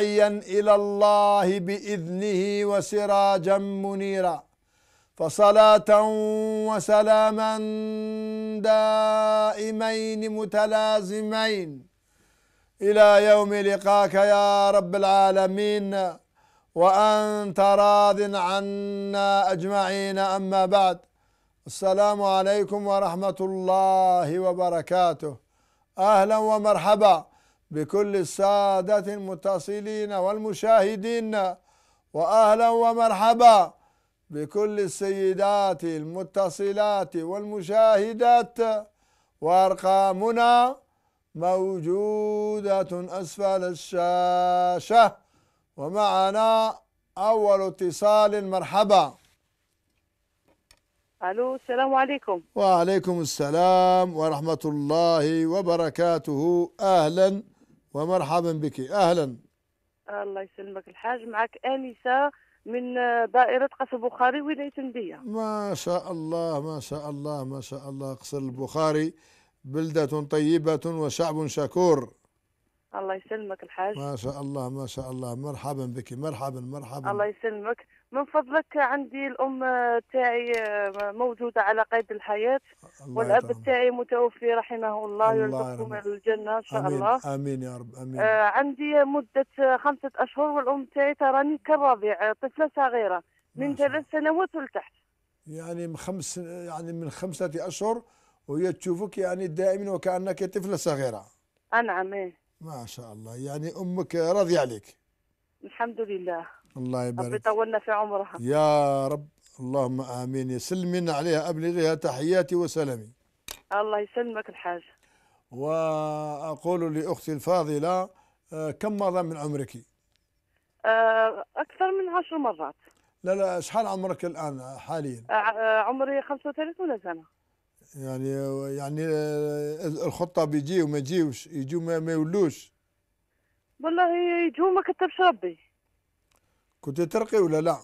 داعيا إلى الله بإذنه وسراجا منيرا فصلاة وسلاما دائمين متلازمين إلى يوم لقاك يا رب العالمين وأنت راض عنا أجمعين أما بعد السلام عليكم ورحمة الله وبركاته أهلا ومرحبا بكل السادة المتصلين والمشاهدين وأهلا ومرحبا بكل السيدات المتصلات والمشاهدات وأرقامنا موجودة أسفل الشاشة ومعنا أول اتصال مرحبا الو السلام عليكم وعليكم السلام ورحمه الله وبركاته اهلا ومرحبا بك أهلا الله يسلمك الحاج معك آنسة من دائرة قصر البخاري ولاية النبية ما شاء الله ما شاء الله ما شاء الله قصر البخاري بلدة طيبة وشعب شكور الله يسلمك الحاج ما شاء الله ما شاء الله مرحبا بك مرحبا مرحبا الله يسلمك من فضلك عندي الام تاعي آه، موجوده على قيد الحياه والاب تاعي متوفي رحمه الله يرزقهم الجنه ان شاء آمين. الله امين يا رب امين آه عندي مده خمسه اشهر والام تاعي تراني كالرضيع آه، طفله صغيره من نعم. ثلاث سنوات ولتحت يعني من خمس يعني من خمسه اشهر وهي تشوفك يعني دائما وكانك طفله صغيره نعم ما شاء الله يعني امك راضيه عليك الحمد لله الله يبارك ربي يطولنا في عمرها يا رب اللهم امين يسلمين عليها ابلغيها تحياتي وسلامي الله يسلمك الحاج واقول لاختي الفاضله آه، كم مره من عمرك؟ آه، اكثر من عشر مرات لا لا شحال عمرك الان حاليا؟ آه، عمري 35 سنه يعني يعني الخطه بيجي وما يجيوش يجوا ما يولوش والله يجوا ما كتبش ربي كنت ترقي ولا لا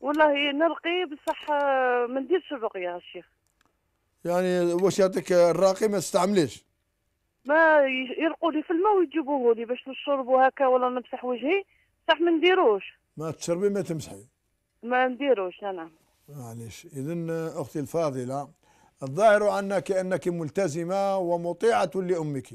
والله نرقي بصح آه، ما نديرش الرقيه الشيخ يعني واش يعطيك الراقي ما تستعمليش ما يرقوا لي في الماء ويجيبوه لي باش نشربوا هكا ولا نمسح وجهي بصح ما نديروش ما تشربي ما تمسحي ما نديروش انا معليش اذا اختي الفاضله الظاهر عنك انك ملتزمه ومطيعه لامك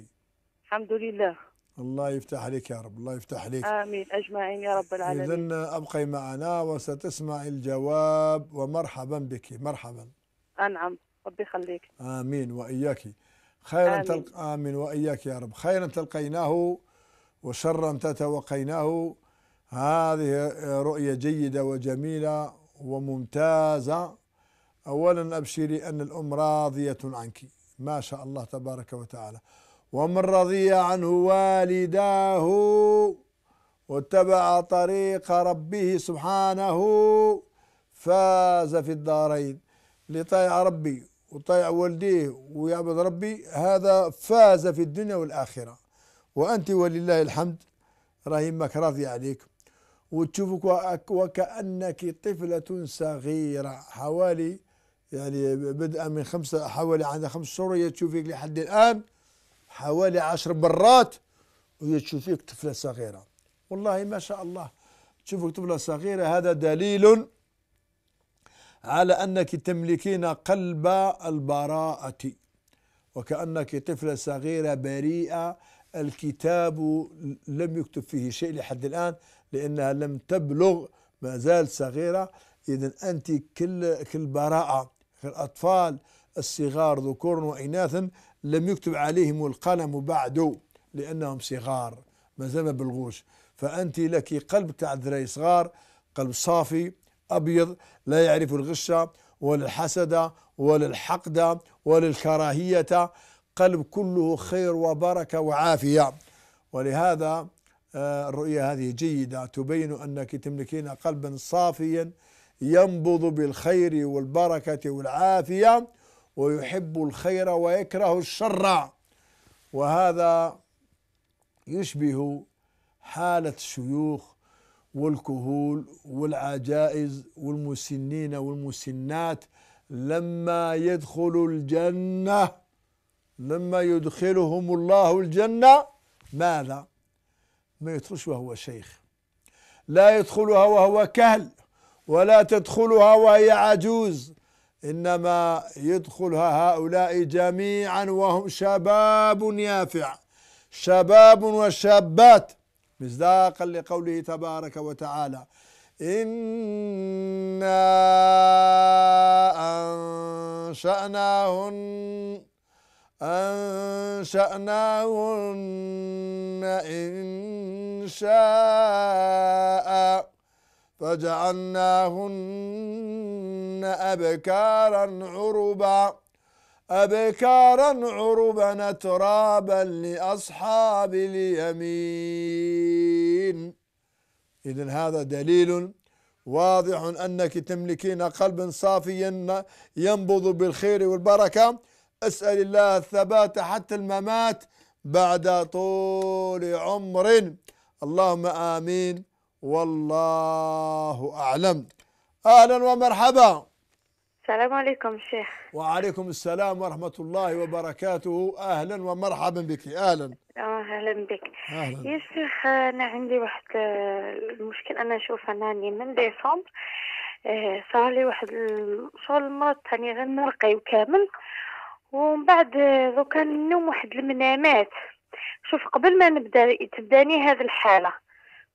الحمد لله الله يفتح عليك يا رب الله يفتح عليك آمين أجمعين يا رب العالمين إذن أبقي معنا وستسمع الجواب ومرحبا بك مرحبا أنعم ربي يخليك آمين وإياك خيرا آمين. تلق... آمين وإياك يا رب خيرا تلقيناه وشرا تتوقيناه هذه رؤية جيدة وجميلة وممتازة أولا أبشري أن الأم راضية عنك ما شاء الله تبارك وتعالى ومن رضي عنه والداه واتبع طريق ربه سبحانه فاز في الدارين لطيع ربي وطيع والديه ويعبد ربي هذا فاز في الدنيا والآخرة وأنت ولله الحمد رحمك ماك راضي عليك وتشوفك وكأنك طفلة صغيرة حوالي يعني بدءا من خمسة حوالي عندها خمس شهور تشوفك لحد الآن حوالي عشر برات وهي تشوفيك طفلة صغيرة والله ما شاء الله تشوفك طفلة صغيرة هذا دليل على أنك تملكين قلب البراءة وكأنك طفلة صغيرة بريئة الكتاب لم يكتب فيه شيء لحد الآن لأنها لم تبلغ ما زال صغيرة إذا أنت كل كالبراءة الأطفال الصغار ذكور وإناث لم يكتب عليهم القلم بعد لأنهم صغار ما زال ما بلغوش فأنت لك قلب تاع الذراري صغار قلب صافي أبيض لا يعرف الغش ولا الحسد ولا الحقد ولا الكراهية قلب كله خير وبركة وعافية ولهذا آه، الرؤية هذه جيدة تبين أنك تملكين قلبا صافيا ينبض بالخير والبركة والعافية ويحب الخير ويكره الشر وهذا يشبه حالة الشيوخ والكهول والعجائز والمسنين والمسنات لما يدخلوا الجنة لما يدخلهم الله الجنة ماذا؟ ما يدخلش وهو شيخ لا يدخلها وهو كهل ولا تدخلها وهي عجوز إنما يدخلها هؤلاء جميعا وهم شباب يافع شباب وشابات مصداقا لقوله تبارك وتعالى إنا أنشأناهن أنشأناهن إن شاء فجعلناهن أبكارا عربا أبكارا عربا ترابا لأصحاب اليمين إذن هذا دليل واضح أنك تملكين قلبا صافيا ينبض بالخير والبركة أسأل الله الثبات حتى الممات بعد طول عمر اللهم آمين والله أعلم أهلا ومرحبا السلام عليكم شيخ وعليكم السلام ورحمة الله وبركاته أهلا ومرحبا بك أهلا أهلا بك أهلا. يا شيخ أنا عندي واحد آه، المشكل أنا أشوف أنني من ديسمبر آه، صار لي واحد شغل المرض ثاني غير نرقي وكامل ومن بعد آه، كان النوم واحد المنامات شوف قبل ما نبدا تبداني هذه الحاله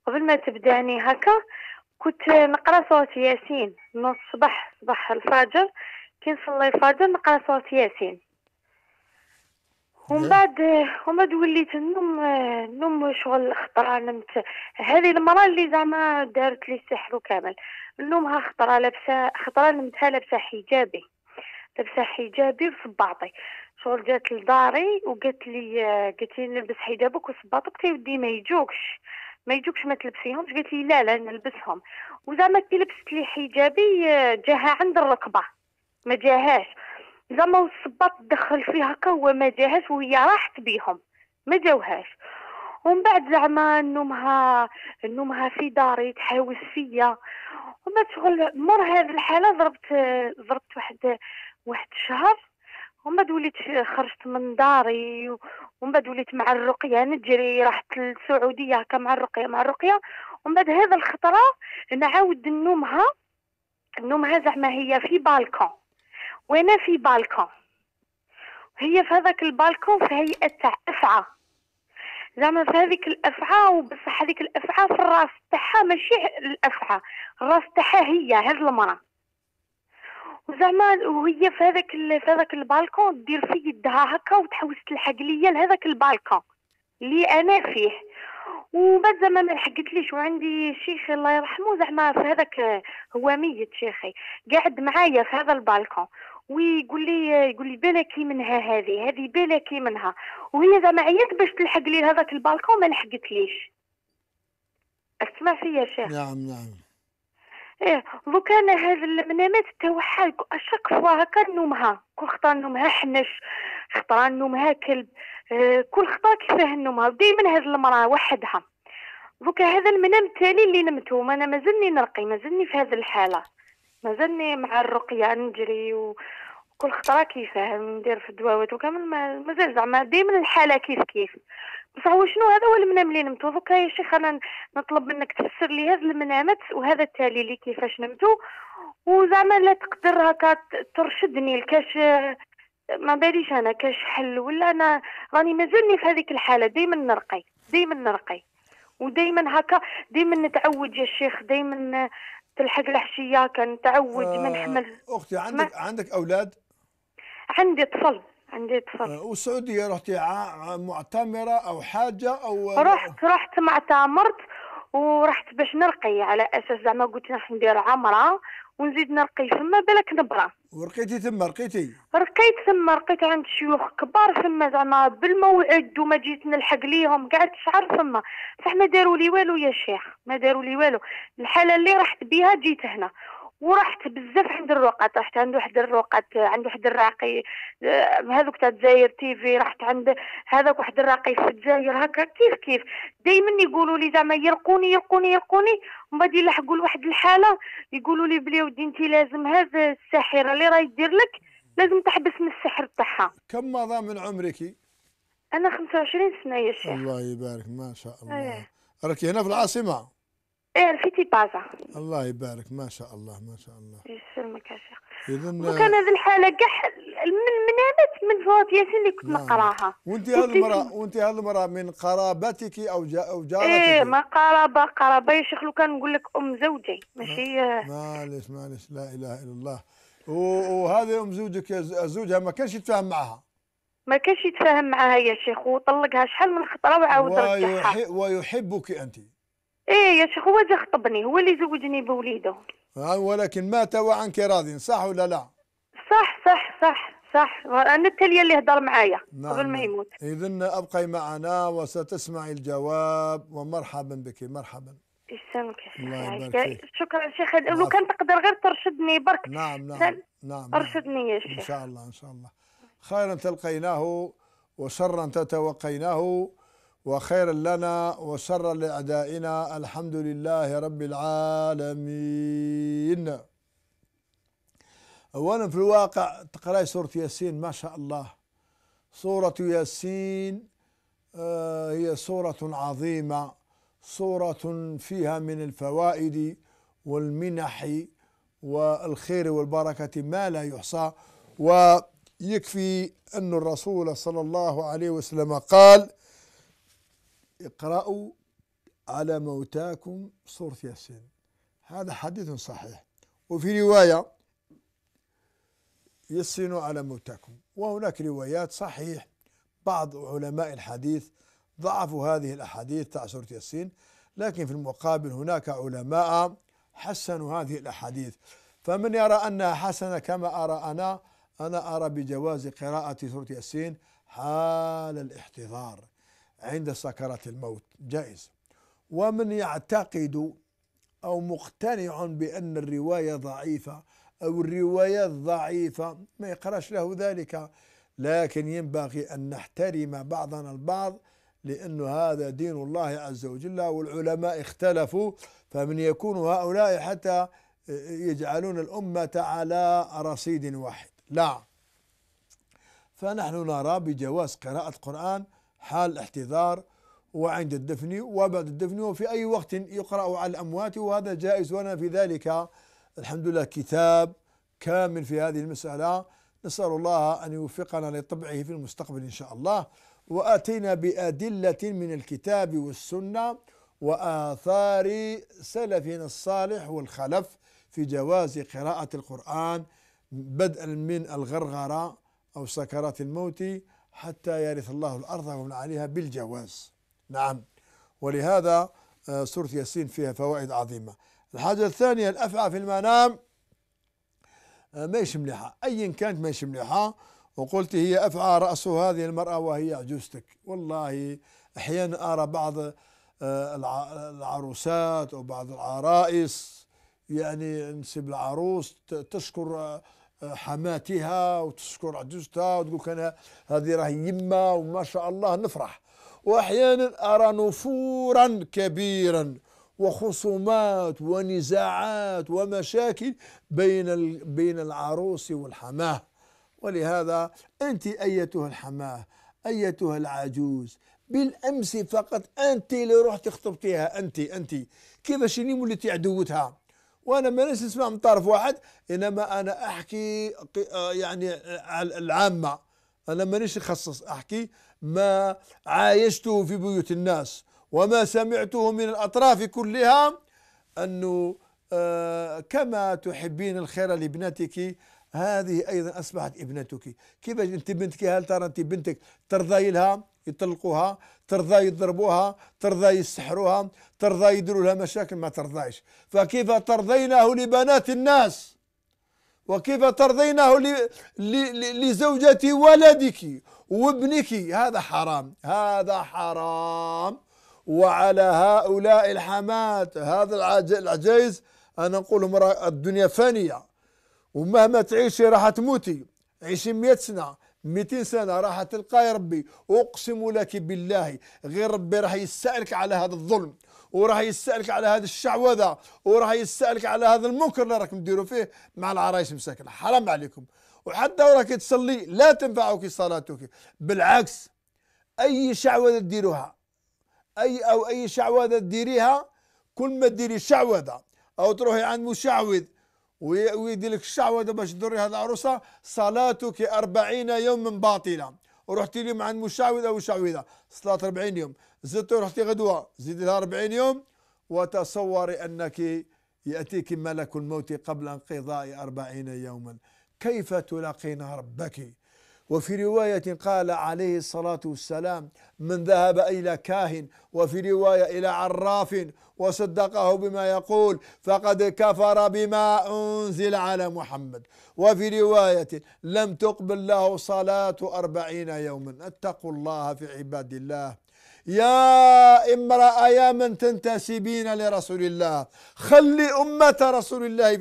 قبل ما تبداني هكا كنت نقرا صوت ياسين من الصباح صباح الفجر كي نصلي الفجر نقرا صوت ياسين ومن بعد ومن وليت نوم نوم شغل خطرة نمت هذه المرة اللي زعما دارت لي السحر كامل نومها خطرة لابسة خطرة نمتها لابسة حجابي لابسة حجابي وصباطي شغل جات لداري وقالت لي قالت لي نلبس حجابك وصباطك تيودي ما يجوكش ما يجوكش ما تلبسيهمش قالت لي لا لا نلبسهم وزعما كي لبست لي حجابي آه، جاها عند الركبه ما جاهاش زعما الصباط دخل فيها هكا هو ما جاهاش وهي راحت بيهم ما جاوهاش ومن بعد زعما نومها نومها في داري تحاوس فيا وما تشغل مر هذه الحاله ضربت آه، ضربت واحد آه، واحد شهر وما وليت خرجت من داري ومن بعد وليت مع الرقيه نجري رحت للسعوديه هكا مع الرقيه مع الرقيه ومن بعد هذا الخطره نعاود نومها نومها زعما هي في بالكون وانا في بالكون هي في هذاك البالكون في هيئه تاع افعى زعما في هذيك الافعى وبصح هذيك الافعى في الراس تاعها ماشي الافعى الراس تاعها هي هذه المراه وزعما وهي في هذاك في هذاك البالكون دير في يدها هكا وتحوس تلحق ليا لهذاك البالكون اللي انا فيه وبعد زعما ما لحقتليش وعندي شيخ الله يرحمه زعما في هذاك هو ميت شيخي قاعد معايا في هذا البالكون ويقول لي يقول لي بلاكي منها هذه هذه بلاكي منها وهي زعما عيات باش تلحق لي هذاك البالكون ما لحقتليش اسمع فيا شيخ نعم نعم ايه دوك انا هاد المنامات توحى اشاك فوا هكا نومها كل خطا نومها حنش خطرا نومها كلب إيه، كل خطا كيفاه نومها ودائما هاد المراه وحدها كان هذا المنام التالي اللي نمتو انا مازلني نرقي مازلني في هذه الحاله مازلني مع الرقيه نجري و... كل خطره كيفاه ندير في الدواوات وكامل مازال زعما دائما الحاله كيف كيف بصح هو شنو هذا هو المنام اللي نمتو دوكا يا شيخ انا نطلب منك تفسر لي هذا المنامات وهذا التالي اللي كيفاش نمتو وزعما لا تقدر هكا ترشدني لكاش ما باليش انا كاش حل ولا انا راني مازالني في هذيك الحاله دائما نرقي دائما نرقي ودائما هكا دائما نتعود يا شيخ دائما تلحق الحشيه كنتعود آه ما نحمل اختي عندك عندك اولاد عندي طفل عندي طفل آه، والسعوديه رحتي معتمره او حاجه او رحت رحت معتمرت ورحت باش نرقي على اساس زعما قلت راح ندير عمره ونزيد نرقي فما بالك نبرة ورقيتي ثم رقيتي رقيت ثم رقيت عند شيوخ كبار ثم زعما بالموعد وما جيت نلحق ليهم قعدت شعر ثم صح ما داروا لي والو يا شيخ ما داروا لي والو الحاله اللي رحت بها جيت هنا ورحت بزاف عند الرقاد رحت عند واحد الرقاد عند واحد الراقي آه، هذوك تاع الجزائر في رحت عند هذاك واحد الراقي في الجزائر هكا كيف كيف دائما يقولوا لي زعما يرقوني يرقوني يرقوني ومن بعد يلحقوا لواحد الحاله يقولوا لي بلي ودي انت لازم هذا الساحره اللي راهي دير لك لازم تحبس من السحر تاعها كم مضى من عمرك انا 25 سنه يا شيخ الله يبارك ما شاء الله أيه. راكي هنا في العاصمه ايه رفيتي بازا الله يبارك ما شاء الله ما شاء الله إيه، يسلمك يا شيخ اذا وكان هذه الحاله كاع من منامت من فوات ياسين اللي كنت نعم. نقراها وانت هذه المراه وانت هذه المراه من قرابتك او جا او جارتك ايه ما قرابه قرابه يا شيخ لو كان نقول لك ام زوجي ماشي معليش معليش لا اله الا الله وهذه ام زوجك زوجها ما كانش يتفاهم معها ما كانش يتفاهم معها يا شيخ وطلقها شحال من خطره وعاود رجعها ويحبك انت ايه يا شيخ هو اللي خطبني هو اللي زوجني بوليده آه ولكن مات وعنك راضي صح ولا لا؟ صح صح صح صح انا التاليه اللي هضر معايا نعم قبل ما نعم. يموت اذا ابقي معنا وستسمعي الجواب ومرحبا بك مرحبا يسلمك الله يبارك فيك شكرا شيخ لو نعم. كان تقدر غير ترشدني برك نعم نعم نعم،, نعم ارشدني يا شيخ ان شاء الله ان شاء الله خيرا تلقيناه وشرا تتوقيناه وخيرا لنا وشرا لأعدائنا الحمد لله رب العالمين أولا في الواقع تقرأي سورة ياسين ما شاء الله سورة ياسين آه، هي سورة عظيمة سورة فيها من الفوائد والمنح والخير والبركة ما لا يحصى ويكفي أن الرسول صلى الله عليه وسلم قال: اقرأوا على موتاكم سورة ياسين هذا حديث صحيح وفي رواية يسين على موتاكم وهناك روايات صحيح بعض علماء الحديث ضعفوا هذه الأحاديث تاع سورة ياسين لكن في المقابل هناك علماء حسنوا هذه الأحاديث فمن يرى أنها حسنة كما أرى أنا أنا أرى بجواز قراءة سورة ياسين حال الاحتضار عند سكرات الموت جائز ومن يعتقد أو مقتنع بأن الرواية ضعيفة أو الروايات ضعيفة ما يقراش له ذلك لكن ينبغي أن نحترم بعضنا البعض لأن هذا دين الله عز وجل والعلماء اختلفوا فمن يكون هؤلاء حتى يجعلون الأمة على رصيد واحد لا فنحن نرى بجواز قراءة القرآن حال احتضار وعند الدفن وبعد الدفن وفي أي وقت يقرأ على الأموات وهذا جائز ولنا في ذلك الحمد لله كتاب كامل في هذه المسألة نسأل الله أن يوفقنا لطبعه في المستقبل إن شاء الله وآتينا بأدلة من الكتاب والسنة وآثار سلفنا الصالح والخلف في جواز قراءة القرآن بدءا من الغرغرة أو سكرات الموت حتى يرث الله الأرض ومن عليها بالجواز نعم ولهذا آه، سورة ياسين فيها فوائد عظيمة الحاجة الثانية الأفعى في المنام آه، ماهيش مليحة أيا كانت ماهيش مليحة وقلت هي أفعى رأس هذه المرأة وهي عجوزتك والله أحيانا أرى بعض آه، العروسات وبعض العرائس يعني نسيب العروس تشكر حماتها وتشكر عجوزتها وتقول انا هذه راهي يما وما شاء الله نفرح واحيانا ارى نفورا كبيرا وخصومات ونزاعات ومشاكل بين بين العروس والحماه ولهذا انت ايتها الحماه ايتها العجوز بالامس فقط انت اللي رحت خطبتيها انت انت كيفاش اللي وليتي عدوتها وانا مانيش نسمع من طرف واحد انما انا احكي آه، يعني العامه انا مانيش نخصص احكي ما عايشته في بيوت الناس وما سمعته من الاطراف كلها انه آه، كما تحبين الخير لابنتك هذه ايضا اصبحت ابنتك كيف انت بنتك هل ترى انت بنتك ترضي لها يطلقوها ترضى يضربوها ترضى يسحروها ترضى يديروا لها مشاكل ما ترضايش فكيف ترضينه لبنات الناس وكيف ترضينه لزوجة ولدك وابنك هذا حرام هذا حرام وعلى هؤلاء الحمات هذا العجائز أنا نقول الدنيا فانية ومهما تعيشي راح تموتي عيشي مئة سنة 200 سنه راح تلقى يا ربي اقسم لك بالله غير ربي راح يسالك على هذا الظلم وراح يسالك على هذه الشعوذه وراح يسالك على هذا المنكر اللي راكم ديروا فيه مع العرايس مساكن حرام عليكم وحتى وراك تصلي لا تنفعك صلاتك بالعكس اي شعوذه ديروها اي او اي شعوذه ديريها كل ما ديري شعوذه او تروحي عند مشعوذ ويدي لك الشعوذة باش تضري هذه العروسة صلاتك أربعين يوما باطلة ورحتي اليوم عند مشعوذة وشعوذة صلاة 40 يوم زدت رحتي غدوة زيد لها 40 يوم وتصوري أنك يأتيك ملك الموت قبل انقضاء أربعين يوما كيف تلاقين ربك وفي رواية قال عليه الصلاة والسلام من ذهب إلى كاهن وفي رواية إلى عراف وصدقه بما يقول فقد كفر بما أنزل على محمد وفي رواية لم تقبل له صلاة أربعين يوما اتقوا الله في عباد الله يا امرأة يا من تنتسبين لرسول الله خلي أمة رسول الله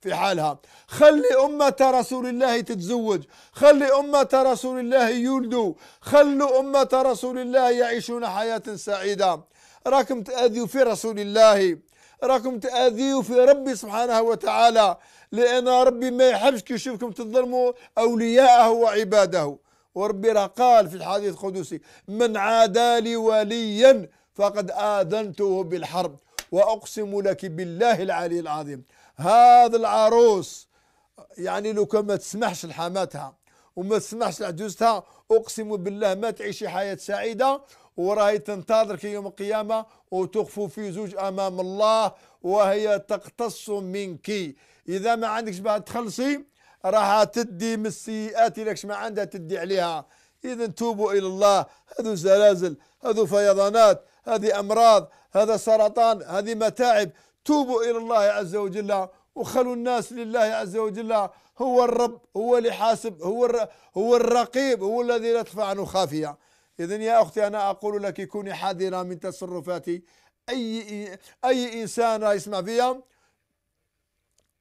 في حالها خلي أمة رسول الله تتزوج خلي أمة رسول الله يولدوا خلوا أمة رسول الله يعيشون حياة سعيدة راكم تأذيوا في رسول الله راكم تأذيوا في ربي سبحانه وتعالى لأن ربي ما يحبش كي يشوفكم تظلموا أولياءه وعباده وربي راه قال في الحديث القدسي من عادى لي وليا فقد آذنته بالحرب وأقسم لك بالله العلي العظيم هذا العروس يعني لو كان ما تسمحش لحماتها وما تسمحش لعجوزتها أقسم بالله ما تعيشي حياة سعيدة وراهي تنتظرك يوم القيامة وتخفو في زوج أمام الله وهي تقتص منك إذا ما عندكش بعد تخلصي راح تدي من السيئات لك ما عندها تدي عليها اذا توبوا الى الله هذو زلازل هذو فيضانات هذه امراض هذا سرطان هذه متاعب توبوا الى الله عز وجل وخلوا الناس لله عز وجل هو الرب هو اللي حاسب هو هو الرقيب هو الذي لا تخفى عنه خافيه اذا يا اختي انا اقول لك كوني حذره من تصرفاتي اي اي انسان يسمع فيها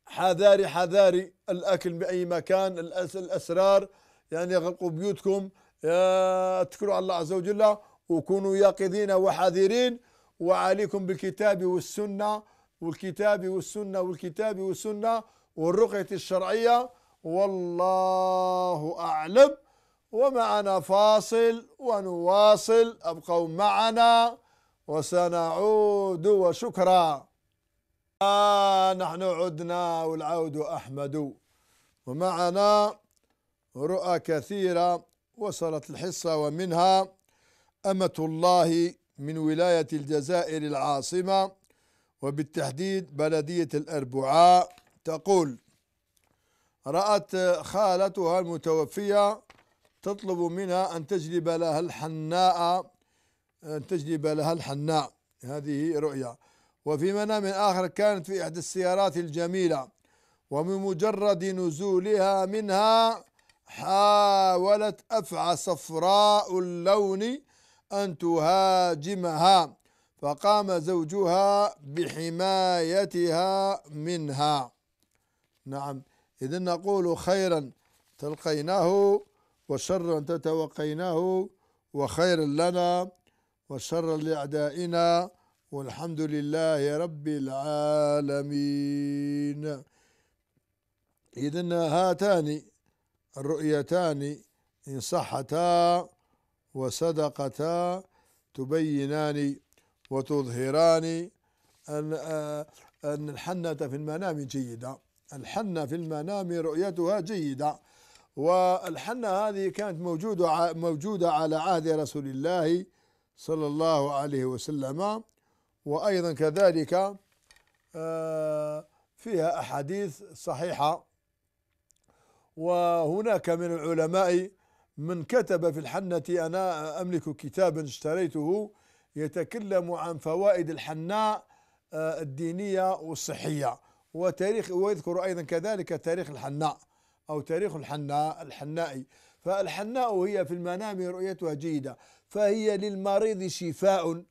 حذاري حذاري الاكل باي مكان الاسرار يعني غلقوا بيوتكم اتكلوا على الله عز وجل وكونوا يقظين وحذرين وعليكم بالكتاب والسنه والكتاب والسنه والكتاب والسنه والرقيه الشرعيه والله اعلم ومعنا فاصل ونواصل ابقوا معنا وسنعود وشكرا آه نحن عدنا والعود أحمد ومعنا رؤى كثيرة وصلت الحصة ومنها أمة الله من ولاية الجزائر العاصمة وبالتحديد بلدية الأربعاء تقول رأت خالتها المتوفية تطلب منها أن تجلب لها الحناء أن تجلب لها الحناء هذه رؤيا وفي منام آخر كانت في إحدى السيارات الجميلة ومن مجرد نزولها منها حاولت أفعى صفراء اللون أن تهاجمها فقام زوجها بحمايتها منها نعم إذا نقول خيرا تلقيناه وشرا تتوقيناه وخيرا لنا وشرا لأعدائنا والحمد لله رب العالمين إذن هاتان الرؤيتان إن صحتا وصدقتا تبينان وتظهران أن أن الحنة في المنام جيدة الحنة في المنام رؤيتها جيدة والحنة هذه كانت موجودة موجودة على عهد رسول الله صلى الله عليه وسلم وأيضا كذلك آه، فيها أحاديث صحيحة وهناك من العلماء من كتب في الحنة أنا أملك كتابا اشتريته يتكلم عن فوائد الحناء آه، الدينية والصحية وتاريخ ويذكر أيضا كذلك تاريخ الحناء أو تاريخ الحناء الحنائي فالحناء هي في المنام رؤيتها جيدة فهي للمريض شفاء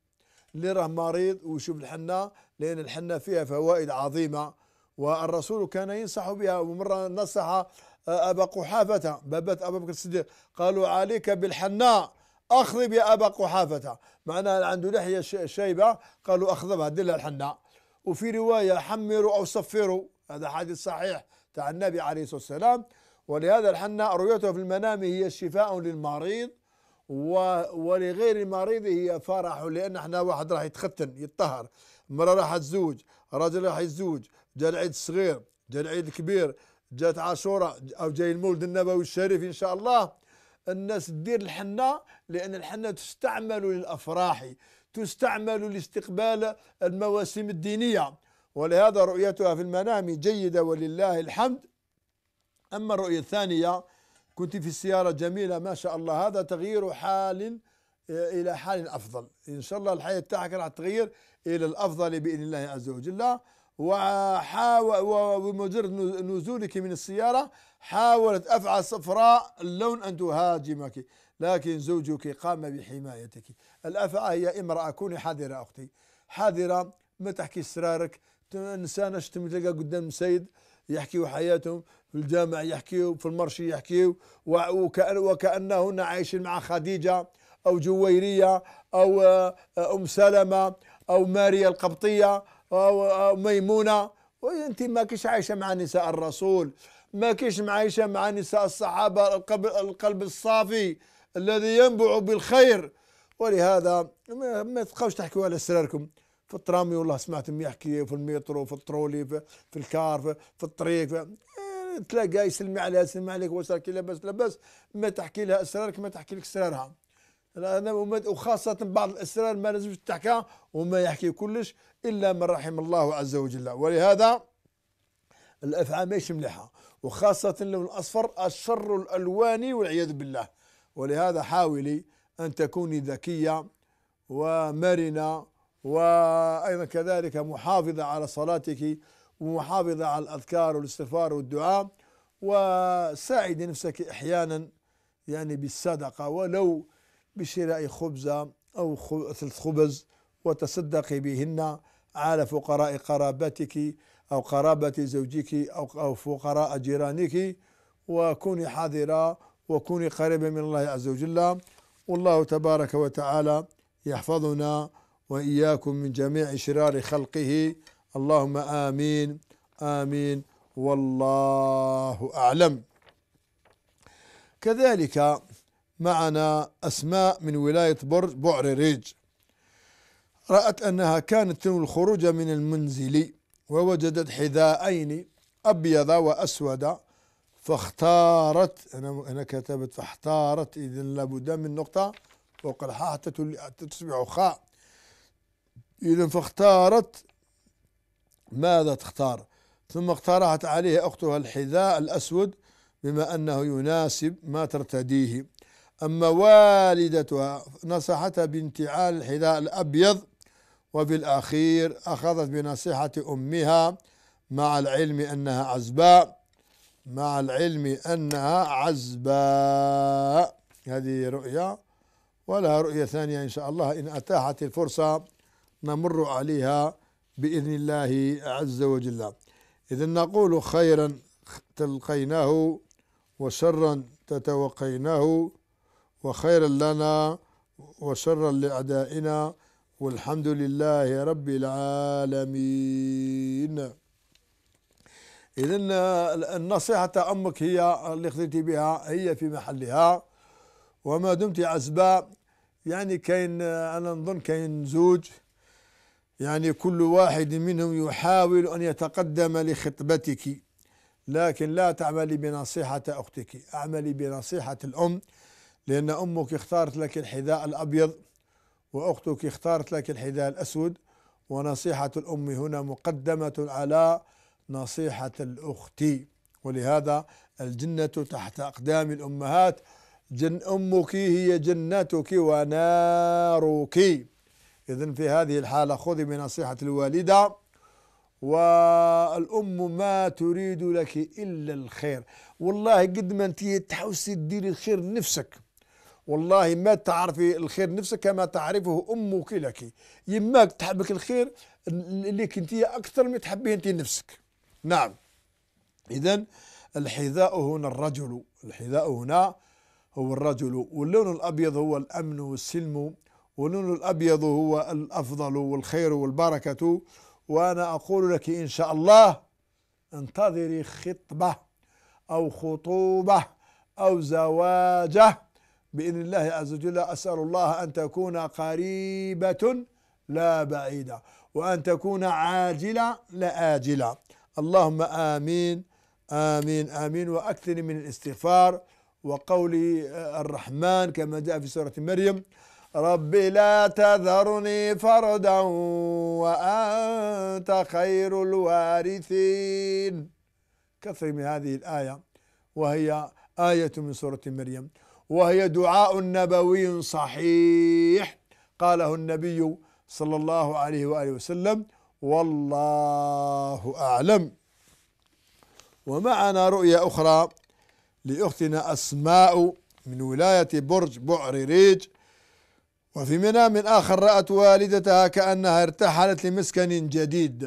اللي راه مريض ويشوف الحنة لأن الحنة فيها فوائد عظيمة والرسول كان ينصح بها ومرة نصح آه، أبا قحافة بابة أبا بكر الصديق قالوا عليك بالحناء أخضب يا أبا قحافة معناها عنده لحية شايبة قالوا أخضبها دلها الحناء وفي رواية حمروا أو صفروا هذا حديث صحيح تاع النبي عليه الصلاة والسلام ولهذا الحناء رؤيته في المنام هي شفاء للمريض ولغير مريضه هي فرح لان احنا واحد راح يتختن يتطهر مرة راح تزوج راجل راح يتزوج جا العيد الصغير جا العيد الكبير جات عاشوراء او جاي المولد النبوي الشريف ان شاء الله الناس تدير الحنة لأن الحنة تستعمل للأفراح تستعمل لاستقبال المواسم الدينية ولهذا رؤيتها في المنام جيدة ولله الحمد أما الرؤية الثانية كنت في السيارة جميلة ما شاء الله هذا تغيير حال آه، إلى حال أفضل إن شاء الله الحياة تاعك راح تغير إلى الأفضل بإذن الله عز وجل وبمجرد نزولك من السيارة حاولت أفعى صفراء اللون أن تهاجمك لكن زوجك قام بحمايتك الأفعى هي امرأة كوني حذرة أختي حذرة ما تحكي سرارك إنسان شتم تلقى قدام سيد يحكي حياتهم في الجامع يحكيو في المرشي يحكيو وكأن وكأنهن عايشين مع خديجة أو جويرية أو آه، أم سلمة أو ماريا القبطية أو آه، ميمونة وأنت ما كيش عايشة مع نساء الرسول ما كيش عايشة مع نساء الصحابة القلب الصافي الذي ينبع بالخير ولهذا ما تبقاوش تحكوا على سراركم في الترامي والله سمعتهم يحكي في المترو في الترولي في, الكار في, الطريق تلاقى يسلمي عليها يسلمي عليك واش راكي لاباس لاباس ما تحكي لها اسرارك ما تحكي لك اسرارها وخاصة بعض الأسرار ما لازمش تحكى وما يحكي كلش إلا من رحم الله عز وجل ولهذا الأفعى ماهيش مليحة وخاصة اللون الأصفر الشر الألواني والعياذ بالله ولهذا حاولي أن تكوني ذكية ومرنة وأيضا كذلك محافظة على صلاتك ومحافظة على الأذكار والاستغفار والدعاء وساعد نفسك أحيانا يعني بالصدقة ولو بشراء خبزة أو ثلث خبز وتصدقي بهن على فقراء قرابتك أو قرابة زوجك أو أو فقراء جيرانك وكوني حاضرة وكوني قريبة من الله عز وجل والله تبارك وتعالى يحفظنا وإياكم من جميع شرار خلقه اللهم آمين آمين والله أعلم كذلك معنا أسماء من ولاية برج بعر ريج رأت أنها كانت تنوي الخروج من المنزل ووجدت حذاءين أبيض وأسود فاختارت أنا كتبت فاختارت إذا لابد من نقطة فوق الحاء حتى تصبح خاء إذا فاختارت ماذا تختار ثم اقترحت عليه أختها الحذاء الأسود بما أنه يناسب ما ترتديه أما والدتها نصحتها بانتعال الحذاء الأبيض وفي الأخير أخذت بنصيحة أمها مع العلم أنها عزباء مع العلم أنها عزباء هذه رؤية ولها رؤية ثانية إن شاء الله إن أتاحت الفرصة نمر عليها باذن الله عز وجل اذا نقول خيرا تلقيناه وشرا تتوقيناه وخيرا لنا وشرا لاعدائنا والحمد لله رب العالمين اذا النصيحه امك هي اللي خذيتي بها هي في محلها وما دمت عزباء يعني كاين انا نظن كاين زوج يعني كل واحد منهم يحاول أن يتقدم لخطبتك لكن لا تعملي بنصيحة أختك اعملي بنصيحة الأم لأن أمك اختارت لك الحذاء الأبيض وأختك اختارت لك الحذاء الأسود ونصيحة الأم هنا مقدمة على نصيحة الأخت ولهذا الجنة تحت أقدام الأمهات جن أمك هي جنتك ونارك إذا في هذه الحالة خذي بنصيحة الوالدة والأم ما تريد لك إلا الخير والله قد ما أنت تحوسي تديري الخير نفسك والله ما تعرفي الخير نفسك كما تعرفه أمك لك يماك تحبك الخير اللي أنت أكثر من تحبيه أنت نفسك نعم إذا الحذاء هنا الرجل الحذاء هنا هو الرجل واللون الأبيض هو الأمن والسلم ولون الأبيض هو الأفضل والخير والبركة وأنا أقول لك إن شاء الله انتظري خطبة أو خطوبة أو زواجة بإذن الله عز وجل أسأل الله أن تكون قريبة لا بعيدة وأن تكون عاجلة لا آجلة اللهم آمين آمين آمين وأكثر من الاستغفار وقول الرحمن كما جاء في سورة مريم رب لا تذرني فردا وأنت خير الوارثين كثر من هذه الآية وهي آية من سورة مريم وهي دعاء نبوي صحيح قاله النبي صلى الله عليه وآله وسلم والله أعلم ومعنا رؤية أخرى لأختنا أسماء من ولاية برج بعري ريج وفي منام آخر رأت والدتها كأنها ارتحلت لمسكن جديد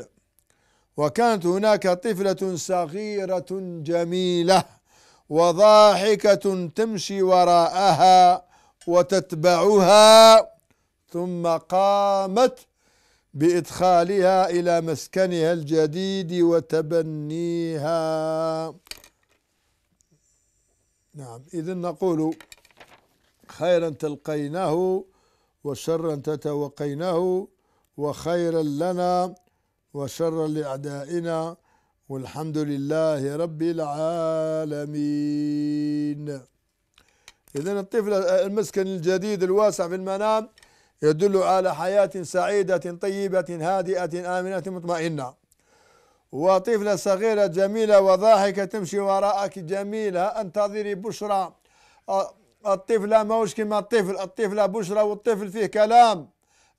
وكانت هناك طفلة صغيرة جميلة وضاحكة تمشي وراءها وتتبعها ثم قامت بإدخالها إلى مسكنها الجديد وتبنيها نعم إذا نقول خيرا تلقيناه وشرا تتوقيناه وخيرا لنا وشرا لأعدائنا والحمد لله رب العالمين إذا الطفل المسكن الجديد الواسع في المنام يدل على حياة سعيدة طيبة هادئة آمنة مطمئنة وطفلة صغيرة جميلة وضاحكة تمشي وراءك جميلة انتظري بشرى آه، الطفل ماهوش كيما الطفل الطفل بشرى والطفل فيه كلام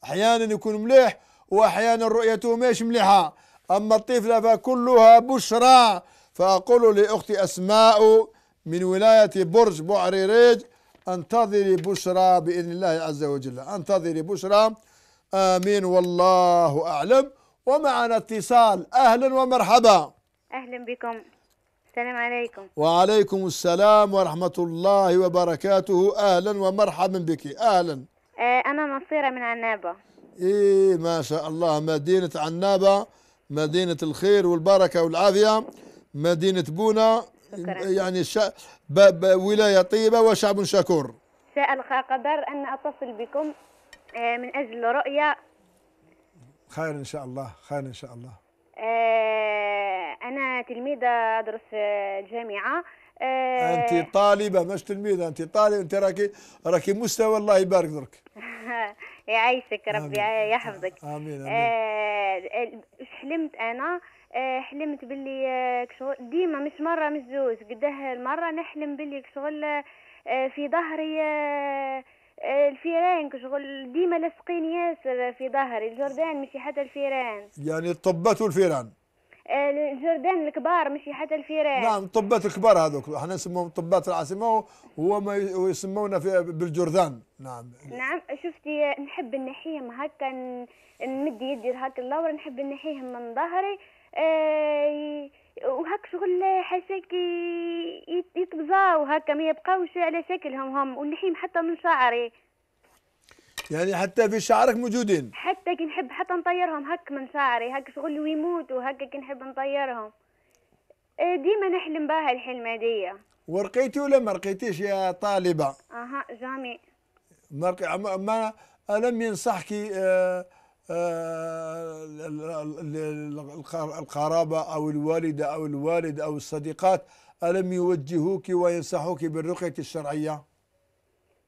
احيانا يكون مليح واحيانا رؤيته ماهيش مليحه اما الطفل فكلها بشرى فاقول لاختي اسماء من ولايه برج بوعريريج انتظري بشرى باذن الله عز وجل انتظري بشرى امين والله اعلم ومعنا اتصال اهلا ومرحبا اهلا بكم السلام عليكم وعليكم السلام ورحمة الله وبركاته أهلا ومرحبا بك أهلا آه، أنا نصيرة من عنابة إيه ما شاء الله مدينة عنابة مدينة الخير والبركة والعافية مدينة بونا شكرا. يعني شا... ب... ب... ولاية طيبة وشعب شكور شاء القدر أن أتصل بكم آه، من أجل رؤية خير إن شاء الله خير إن شاء الله آه، انا تلميذه ادرس في الجامعه آه، انت طالبه مش تلميذه انت طالبه انت راكي راكي مستوى الله يبارك درك يعيشك ربي يحفظك آه، امين امين حلمت انا حلمت باللي كشغل ديما مش مره مش زوج قداه المره نحلم باللي كشغل في ظهري آه، الفيران كشغل ديما لاصقين ياسر في ظهري الجردان مشي حتى الفيران يعني طبته الفيران آه، الجردان الكبار مشي حتى الفيران نعم طبات الكبار هذوك احنا نسموهم طبات العاصمه وهو ما يسمونا بالجردان نعم نعم شفتي نحب نحيهم هكا نمد يدي هكا اللور نحب نحيهم من ظهري اه وهاك شغل حاشاك يتبزاو هكا ما يبقاوش على شكلهم هم واللحيم حتى من شعري يعني حتى في شعرك موجودين حتى كي نحب حتى نطيرهم هك من شعري هك شغل ويموتوا هكا كي نحب نطيرهم آه، ديما نحلم بها الحلم هذيا ورقيتي ولا ما رقيتيش يا طالبه اها جامي ما ما الم ينصحك آه آه، القرابة أو الوالدة أو الوالد أو الصديقات ألم يوجهوك وينصحوك بالرقية الشرعية؟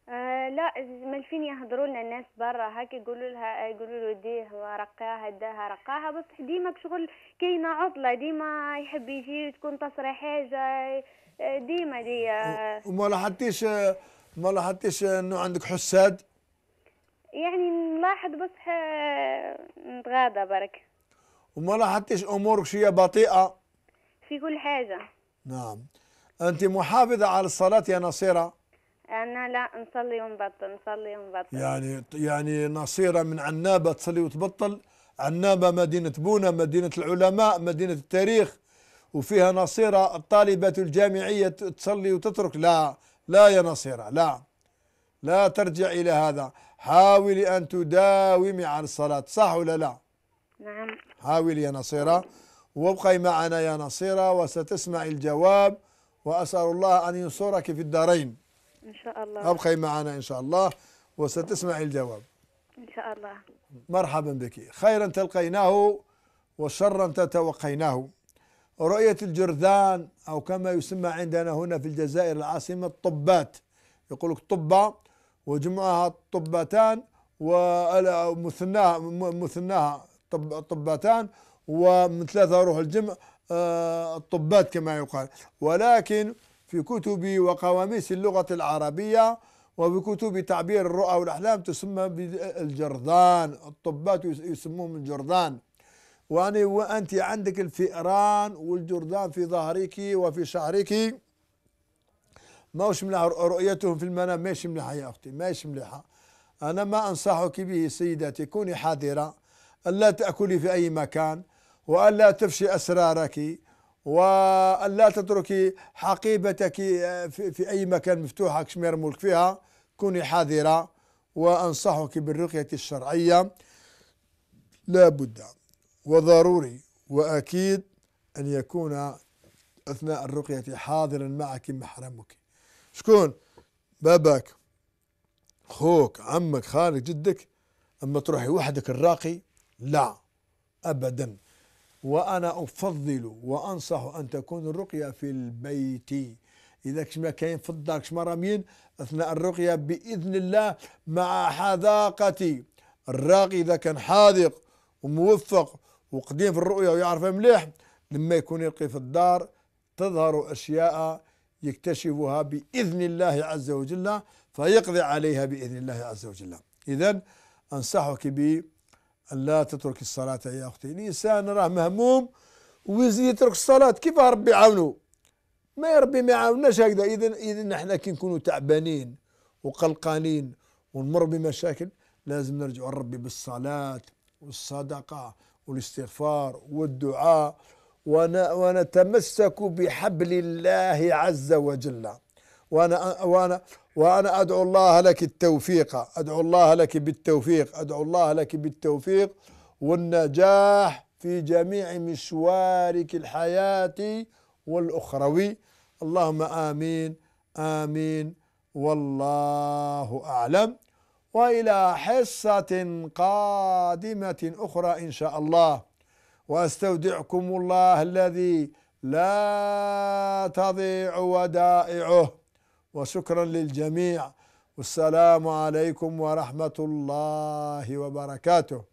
آه، لا مالفين يهضروا لنا الناس برا هاك يقولوا لها يقولوا له ديه رقاها داها رقاها بصح ديما شغل كاينه عطله ديما يحب يجي وتكون تصريح حاجه آه، ديما دي وما لاحظتيش ما لاحظتيش انه عندك حساد يعني نلاحظ بس نتغاضى آه، برك وما لاحظتيش امورك شويه بطيئه في كل حاجه نعم انت محافظه على الصلاه يا نصيره انا لا نصلي ونبطل نصلي ونبطل يعني يعني نصيره من عنابه تصلي وتبطل عنابه مدينه بونا مدينه العلماء مدينه التاريخ وفيها نصيره الطالبه الجامعيه تصلي وتترك لا لا يا نصيره لا لا ترجع الى هذا حاولي أن تداومي على الصلاة صح ولا لا نعم حاولي يا نصيرة وابقي معنا يا نصيرة وستسمع الجواب وأسأل الله أن ينصرك في الدارين إن شاء الله ابقي معنا إن شاء الله وستسمع الجواب إن شاء الله مرحبا بك خيرا تلقيناه وشرا تتوقيناه رؤية الجرذان أو كما يسمى عندنا هنا في الجزائر العاصمة الطبات يقول لك طبة وجمعها طبتان ومثناها مثناها طب طبتان ومن ثلاثة روح الجمع آه، الطبات كما يقال ولكن في كتب وقواميس اللغة العربية وبكتب تعبير الرؤى والأحلام تسمى بالجرذان الطبات يسموهم الجرذان وأنت عندك الفئران والجرذان في ظهرك وفي شعرك ماهوش مليح رؤيتهم في المنام ماشي مليحه يا اختي ماشي مليحه انا ما انصحك به سيداتي كوني حذره الا تاكلي في اي مكان والا تفشي اسرارك والا تتركي حقيبتك آه، في اي مكان مفتوحه كشما ميرمولك فيها كوني حذره وانصحك بالرقيه الشرعيه لا بد وضروري واكيد ان يكون اثناء الرقيه حاضرا معك محرمك شكون باباك خوك عمك خالك جدك اما تروحي وحدك الراقي لا ابدا وانا افضل وانصح ان تكون الرقيه في البيت اذا كش ما كاين في الدار كش رامين اثناء الرقيه باذن الله مع حذاقتي الراقي اذا كان حاذق وموفق وقديم في الرؤيه ويعرفها مليح لما يكون يلقي في الدار تظهر اشياء يكتشفها بإذن الله عز وجل فيقضي عليها بإذن الله عز وجل إذا أنصحك ب أن لا تترك الصلاة يا أختي الإنسان راه مهموم ويزيد يترك الصلاة كيف ربي يعاونه ما ربي ما يعاوناش هكذا إذا إذا نحن كي نكونوا تعبانين وقلقانين ونمر بمشاكل لازم نرجع لربي بالصلاة والصدقة والاستغفار والدعاء ونتمسك بحبل الله عز وجل وانا وانا وانا ادعو الله لك التوفيق ادعو الله لك بالتوفيق ادعو الله لك بالتوفيق والنجاح في جميع مشوارك الحياتي والاخروي اللهم امين امين والله اعلم والى حصه قادمه اخرى ان شاء الله واستودعكم الله الذي لا تضيع ودائعه وشكرا للجميع والسلام عليكم ورحمه الله وبركاته